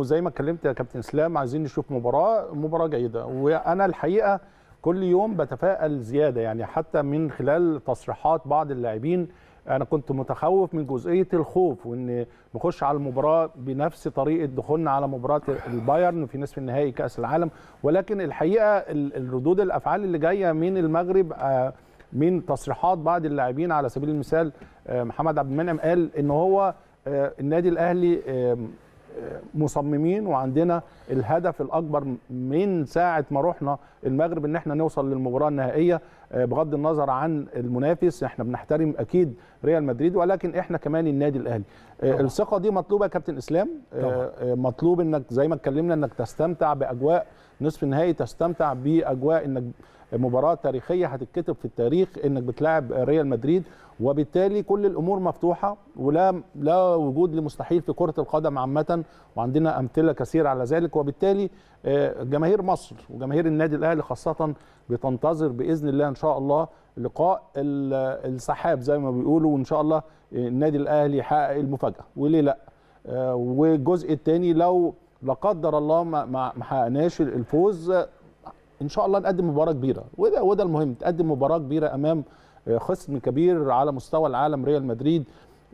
وزي ما اتكلمت يا كابتن اسلام عايزين نشوف مباراه مباراه جيده وانا الحقيقه كل يوم بتفائل زياده يعني حتى من خلال تصريحات بعض اللاعبين انا كنت متخوف من جزئيه الخوف وان نخش على المباراه بنفس طريقه دخولنا على مباراه البايرن في نصف النهائي كاس العالم ولكن الحقيقه الردود الافعال اللي جايه من المغرب آه، من تصريحات بعض اللاعبين على سبيل المثال آه، محمد عبد المنعم قال ان هو آه، النادي الاهلي مصممين وعندنا الهدف الاكبر من ساعه ما رحنا المغرب ان احنا نوصل للمباراه النهائيه آه، بغض النظر عن المنافس احنا بنحترم اكيد ريال مدريد ولكن احنا كمان النادي الاهلي آه، طبعا. الثقه دي مطلوبه يا كابتن اسلام آه، طبعا. مطلوب انك زي ما اتكلمنا انك تستمتع باجواء نصف النهائي تستمتع باجواء انك مباراه تاريخيه هتتكتب في التاريخ انك بتلاعب ريال مدريد وبالتالي كل الامور مفتوحه ولا لا وجود لمستحيل في كره القدم عامه وعندنا امثله كثيره على ذلك وبالتالي جماهير مصر وجماهير النادي الاهلي خاصه بتنتظر باذن الله ان شاء الله لقاء السحاب زي ما بيقولوا وان شاء الله النادي الاهلي يحقق المفاجاه وليه لا آه، والجزء الثاني لو لا قدر الله ما حققناش الفوز ان شاء الله نقدم مباراه كبيره وده وده المهم تقدم مباراه كبيره امام آه، خصم كبير على مستوى العالم ريال مدريد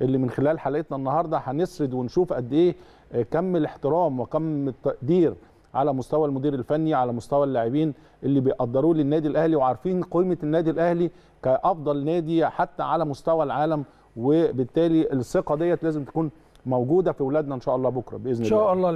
اللي من خلال حلقتنا النهارده هنسرد ونشوف قد ايه آه، كم الاحترام وكم التقدير على مستوى المدير الفني على مستوى اللاعبين اللي بيقدروا للنادي الاهلي وعارفين قيمه النادي الاهلي كافضل نادي حتى على مستوى العالم وبالتالي الثقه ديت لازم تكون موجوده في اولادنا ان شاء الله بكره باذن الله ان شاء الله